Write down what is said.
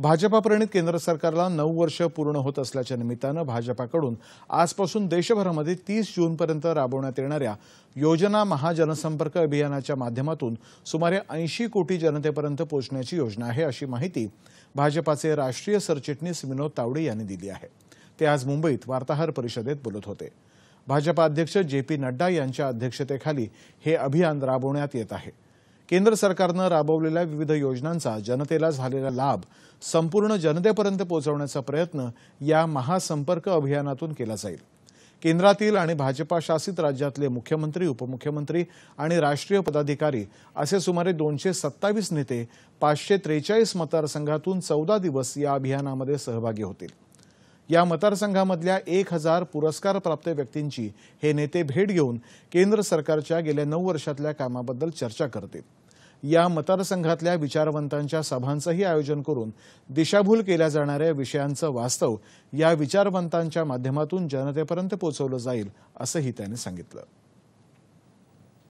भाजपाप्रणित केंद्र सरकारला नऊ वर्ष पूर्ण होत असल्याच्या निमित्तानं भाजपाकडून आजपासून देशभरामध्ये तीस जूनपर्यंत राबवण्यात येणाऱ्या योजना महाजनसंपर्क अभियानाच्या माध्यमातून सुमारे ऐंशी कोटी जनतेपर्यंत पोहोचण्याची योजना आहे अशी माहिती भाजपाचे राष्ट्रीय सरचिटणीस विनोद तावडे यांनी दिली आहे ते आज मुंबईत वार्ताहर परिषदेत बोलत होते भाजपा अध्यक्ष जे पी नड्डा यांच्या अध्यक्षतेखाली हे अभियान राबवण्यात येत आहे केंद्र सरकारनं राबवलेल्या विविध योजनांचा जनतेला झालेला लाभ संपूर्ण जनतेपर्यंत पोहोचवण्याचा प्रयत्न या महासंपर्क अभियानातून केला जाईल केंद्रातील आणि भाजपा शासित राज्यातले मुख्यमंत्री उपमुख्यमंत्री आणि राष्ट्रीय पदाधिकारी असे सुमारे दोनशे सत्तावीस नेते पाचशे त्रेचाळीस मतदारसंघातून चौदा दिवस या अभियानामध्ये सहभागी होतील या मतदारसंघामधल्या एक हजार पुरस्कारप्राप्त व्यक्तींची हे नेते भेट घेऊन केंद्र सरकारच्या गेल्या नऊ वर्षातल्या कामाबद्दल चर्चा करतील या मतदारसंघातल्या विचारवंतांच्या सभांचंही आयोजन करून दिशाभूल केल्या जाणाऱ्या विषयांचं वास्तव या विचारवंतांच्या माध्यमातून जनतेपर्यंत पोहोचवलं जाईल असंही त्यांनी सांगितलं